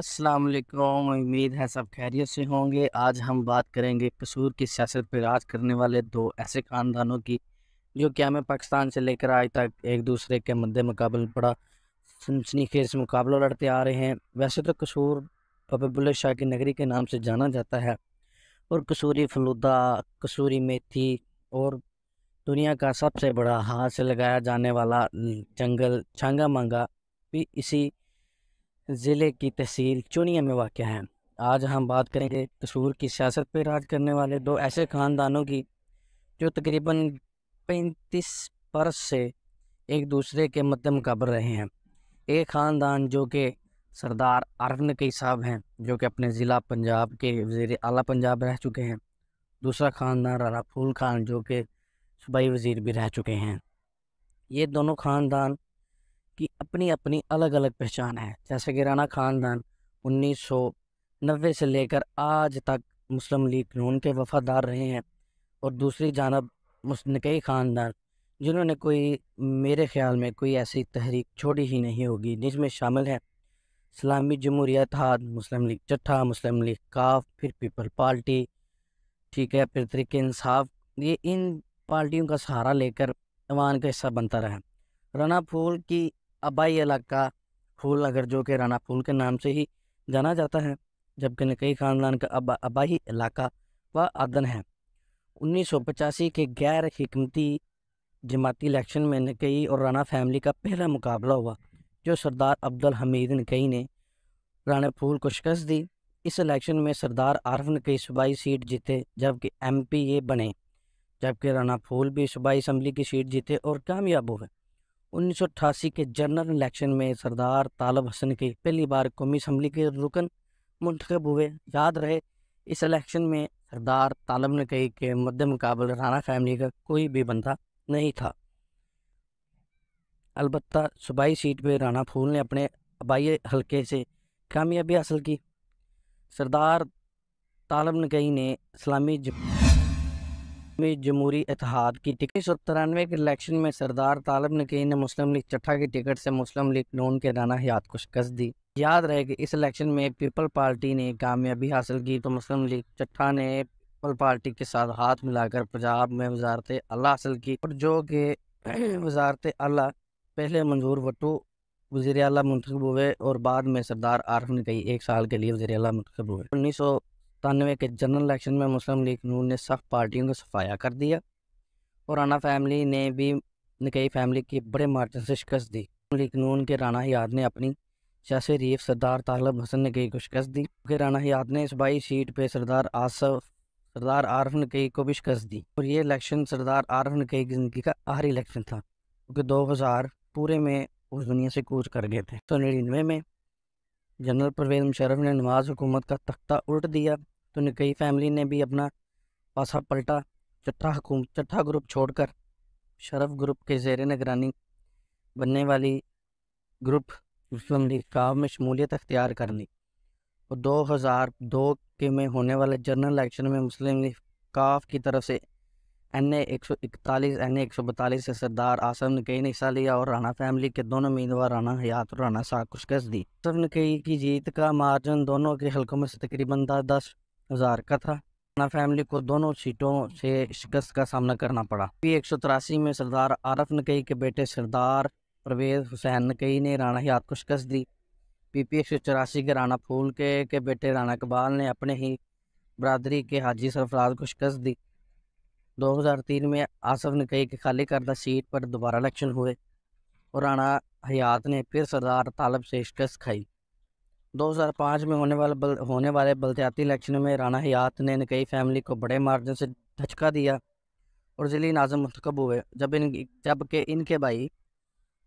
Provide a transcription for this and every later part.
अस्सलाम वालेकुम उम्मीद है सब खैरियत से होंगे आज हम बात करेंगे कसूर की सियासत पर राज करने वाले दो ऐसे ख़ानदानों की जो कि हमें पाकिस्तान से लेकर आज तक एक दूसरे के मद्दे मुकाबले बड़ा सनसनी खेज मुकाबला लड़ते आ रहे हैं वैसे तो कसूर बाबा शाह की नगरी के नाम से जाना जाता है और कसूरी फलूदा कसूरी मेथी और दुनिया का सबसे बड़ा हाथ से लगाया जाने वाला जंगल छांगा मांगा भी इसी ज़िले की तहसील चुनिया में वाक़ है आज हम बात करेंगे कसूर की सियासत पर राज करने वाले दो ऐसे ख़ानदानों की जो तकरीबन पैंतीस बरस से एक दूसरे के मद्द मुकाबर रहे हैं एक ख़ानदान जो कि सरदार अरन के साहब हैं जो कि अपने ज़िला पंजाब के वजी अला पंजाब रह चुके हैं दूसरा ख़ानदान राना फूल खान जो कि सूबाई वज़ीर भी रह चुके हैं ये दोनों ख़ानदान की अपनी अपनी अलग अलग पहचान है जैसे कि राना खानदान उन्नीस सौ से लेकर आज तक मुस्लिम लीग नून के वफादार रहे हैं और दूसरी जानब कई ख़ानदान जिन्होंने कोई मेरे ख्याल में कोई ऐसी तहरीक छोड़ी ही नहीं होगी जिसमें शामिल है इस्लामी जमहूरियत हाथ मुस्लिम लीग चट्ठा मुस्लिम लीग काफ फिर पीपल पार्टी ठीक है फिर तरीके इंसाफ ये इन पार्टियों का सहारा लेकर अवान का हिस्सा बनता रहा राना फूल की आबाई इलाका फूल नगर जो कि राना फूल के नाम से ही जाना जाता है जबकि नकई ख़ानदान का आबा, इलाका व आदन है उन्नीस के गैर हमती जमाती इलेक्शन में नकई और राना फैमिली का पहला मुकाबला हुआ जो सरदार अब्दुल हमीद नकई ने राना फूल को शिकस्त दी इस इलेक्शन में सरदार आरफ नकई सूबाई सीट जीते जबकि एम पी ए बने जबकि राना फूल भी सूबाई इसम्बली की सीट जीते और कामयाब हुए उन्नीस के जनरल इलेक्शन में सरदार तालब हसन के पहली बार कौमी असम्बली के रुकन मंतखब हुए याद रहे इस इलेक्शन में सरदार तालब ने कही कि मद्द मुकाबल राना फैमिली का कोई भी बंदा नहीं था अलबत् सूबाई सीट पर राना फूल ने अपने आबाई हल्के से कामयाबी हासिल की सरदार तालब नकई ने इस्लामी में जमहूरी इतिहाद की टिकट उन्नीस सौ तिरानवे के इलेक्शन में सरदार तालब नकीन ने मुस्लिम लीग चट्ठा की टिकट से मुस्लिम लीग नून के राना हयात को शिकस्त दी याद रहे कि इस इलेक्शन में पीपल पार्टी ने कामयाबी हासिल की तो मुस्लिम लीग चट्ठा ने पीपल पार्टी के साथ हाथ मिलाकर पंजाब में वजारत अल्लाह हासिल की और जो कि वजारत अल्लाह पहले मंजूर भट्टू वजी अला मुंतब हुए और बाद में सरदार आरफ ने कही एक साल के लिए वजी अला मुंतब हुए उन्नीस सौ सतानवे के जनरल इलेक्शन में मुस्लिम लीग नून ने सख्त पार्टियों को सफाया कर दिया और राना फैमिली ने भी निकई फैमिली की बड़े मार्जिन से शिकस्त दी लीग नून के राना याद ने अपनी सियासी रीफ सरदार तालब हसन निकई को शिकस्त दी क्योंकि राना याद ने सूबाई सीट पर सरदार आसफ सरदार आरफ नकई को भी शिकस्त दी और ये इलेक्शन सरदार आरफ नकई की जिंदगी का आखिरी इलेक्शन था क्योंकि दो हज़ार पूरे में उस दुनिया से कूच कर गए थे सौ तो में जनरल परवेज मुशरफ ने नवाज हुकूमत का तख्ता उल्ट दिया तो निकई फैमिली ने भी अपना पासा पलटा चट्ठा हुकूम चट्ठा ग्रुप छोड़कर शरफ ग्रुप के जेर निगरानी बनने वाली ग्रुप मुस्लिम लीग काव में शमूलियत अख्तियार कर ली और दो हज़ार दो के में होने वाले जनरल इलेक्शन में मुस्लिम लीग काफ की तरफ से एन ए एक सौ इकतालीस एन ए एक सौ बतालीस से सरदार आसफ ने कई ने हिस्सा लिया और राणा फैमिली के दोनों उम्मीदवार राणा हयात और राणा शाह को शिकस्त दी आसफ ने कई की जीत का मार्जिन दोनों के हल्कों में से तकरीबन दस दस हज़ार का था राणा फैमिली को दोनों सीटों से शिकस्त का सामना करना पड़ा पी एक सौ तिरासी में सरदार आरफ नकई के बेटे सरदार परवेज हुसैन नकई ने राणा हयात को शिकस्त दी पी पी एक सौ चौरासी के राणा फूल के, के बेटे राणा इकबाल ने अपने ही बरदरी के हाजी सरफराज को शिकस्त दी 2003 में आसफ नकई कि खाली करदा सीट पर दोबारा इलेक्शन हुए और राणा हयात ने फिर सरदार तालब से शिकस्त खाई 2005 में होने वाले बल, होने वाले बलदयाती इलेक्शन में राणा हयात ने नकई फैमिली को बड़े मार्जिन से धचका दिया और ज़िली नाजम मंतखब हुए जब इन जबकि इनके भाई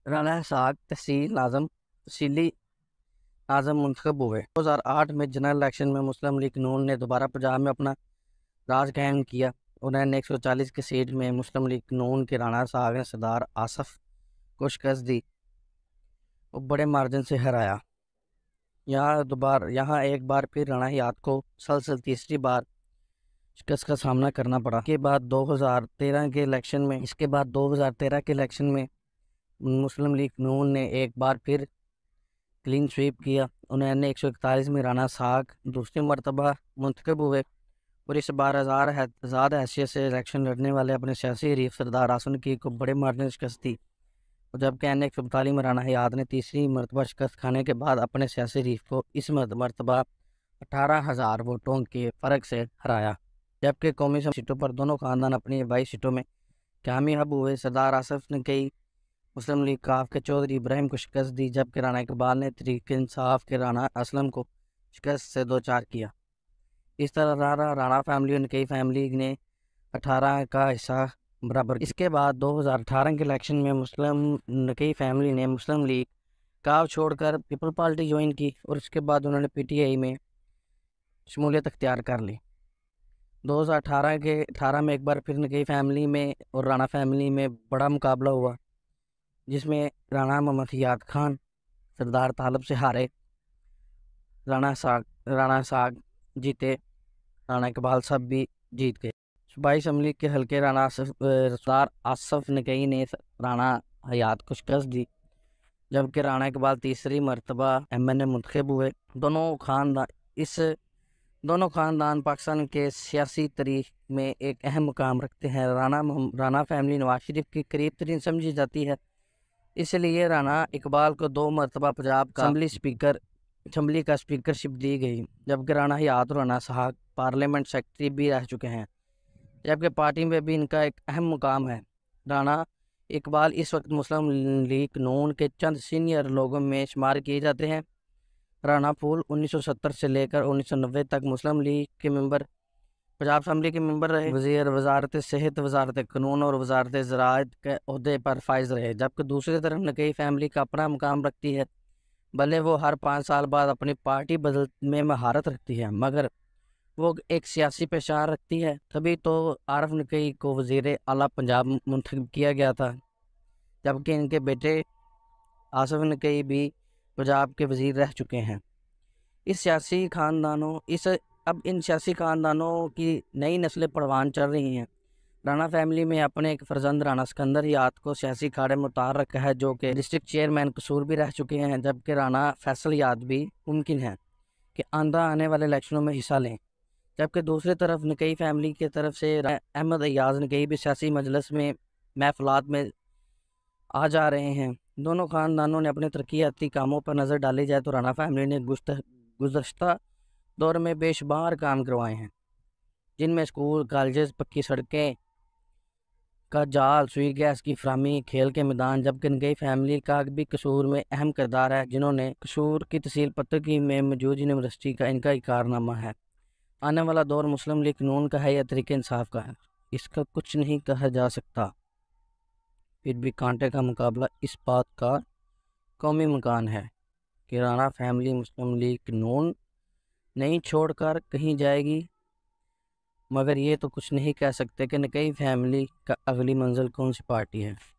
राना साग तहसील नाजम तहसीली नाजम मंतखब हुए 2008 में जनरल इलेक्शन में मुस्लिम लीग नून ने दोबारा पंजाब में अपना राज कायम किया उन्होंने एक सौ चालीस की सीट में मुस्लिम लीग नून के राना साहब सरदार आसफ को शिकस्त दी और बड़े मार्जिन से हराया यहाँ दोबारा यहाँ एक बार फिर राणा याद को सलसल तीसरी बार शिकस्त का सामना करना पड़ा के बाद 2013 के इलेक्शन में इसके बाद 2013 के इलेक्शन में मुस्लिम लीग नून ने एक बार फिर क्लीन स्वीप किया उन्होंने एक सौ इकतालीस में राना साग दूसरी मरतबा मुंतखब हुए और इस बार आज़ाद है आज़ाद हैसियत से इलेक्शन लड़ने वाले अपने सियासी हरीफ सरदार आसन की को बड़े मार्जिन शिकस्त दी और जबकि एन एक सौ मराना में हयात ने तीसरी मरतबा शिकस्त खाने के बाद अपने सियासी हरीफ को इस मरतबा अठारह हज़ार वोटों के फ़र्क से हराया जबकि कौमी सीटों पर दोनों खानदान अपनी बाईस सीटों में कामयाब हुए सरदार आसफ ने कई मुस्लिम लीग काफ के चौधरी इब्राहिम को शिकस्त दी जबकि राना इकबाल ने तरीक इंसाफ के राना असलम को शिकस्त से दो चार किया इस तरह राणा राणा फैमिली और कई फैमिली ने अठारह का हिस्सा बराबर इसके बाद 2018 के इलेक्शन में मुस्लिम नकई फैमिली ने मुस्लिम लीग काव छोड़कर पीपल पार्टी ज्वाइन की और इसके बाद उन्होंने पीटीआई में शमूलियत अख्तियार कर ली 2018 के 18 में एक बार फिर नकई फैमिली में और राणा फैमिली में बड़ा मुकाबला हुआ जिसमें राणा मोहम्मद याद खान सरदार तालब से हारे राणा साग राणा साग जीते राणा इकबाल साहब भी जीत गए सूबाई असम्बली के हल्के राणा रफ्तार आसफ निकई ने राणा हयात को शिकस्त दी जबकि राणा इकबाल तीसरी मरतबा एम एन ए मंतखब हुए दोनों खानदान इस दोनों खानदान पाकिस्तान के सियासी तारीख में एक अहम मुकाम रखते हैं राणा राणा फैमिली नवाज शरीफ की करीब तरीन समझी जाती है इसलिए राणा इकबाल को दो मरतबा पंजाब का असम्बली स्पीकर असम्बली का स्पीकरशिप दी गई जबकि राणा हयात राना साहब पार्लियामेंट सेक्रेटरी भी रह चुके हैं जबकि पार्टी में भी इनका एक अहम मुकाम है राणा इकबाल इस वक्त मुस्लिम लीग नून के चंद सीनियर लोगों में शुमार किए जाते हैं राणा फूल 1970 से लेकर 1990 तक मुस्लिम लीग के मेंबर पंजाब असम्बली के मेंबर रहे वजीर वजारत सेहत वजारत कानून और वजारत ज़रात के अहदे पर फायज रहे जबकि दूसरी तरफ नकई फैमिली का अपना मुकाम रखती है भले वो हर पाँच साल बाद अपनी पार्टी बदल में महारत रखती है मगर वो एक सियासी पेशान रखती है तभी तो आरफ नकई को वजीर अला पंजाब मुंतब किया गया था जबकि इनके बेटे आसफ नकई भी पंजाब के वजीर रह चुके हैं इस सियासी ख़ानदानों इस अब इन सियासी ख़ानदानों की नई नस्लें परवान चल रही हैं राणा फैमिली में अपने एक फर्जंद राणा सिकंदर याद को सियासी अखाड़े में उतार रखा है जो कि डिस्ट्रिक्ट चेयरमैन कसूर भी रह चुके हैं जबकि राणा फैसल याद भी मुमकिन है कि आंधा आने वाले इलेक्शनों में हिस्सा लें जबकि दूसरी तरफ नकई फैमिली की तरफ से अहमद अयाज नकई भी सियासी मजलस में महफलात में आ जा रहे हैं दोनों ख़ानदानों ने अपने तरक्याती कामों पर नज़र डाली जाए तो राना फैमिली ने गुस्त दौर में बेशुमार काम करवाए हैं जिनमें स्कूल कॉलेज पक्की सड़कें का जाल सुई गैस की फ्रामी खेल के मैदान जबकि गई फैमिली का भी कसूर में अहम किरदार है जिन्होंने कसूर की तहसील पतकी में मौजूद यूनिवर्सिटी का इनका कारनामा है आने वाला दौर मुस्लिम लीग नून का है या तरीके इंसाफ का है इसका कुछ नहीं कहा जा सकता फिर भी कांटे का मुकाबला इस बात का कौमी मकान है कि राना फैमिली मुस्लिम लीग नून नहीं छोड़कर कहीं जाएगी मगर ये तो कुछ नहीं कह सकते कि नकई फैमिली का अगली मंजिल कौन सी पार्टी है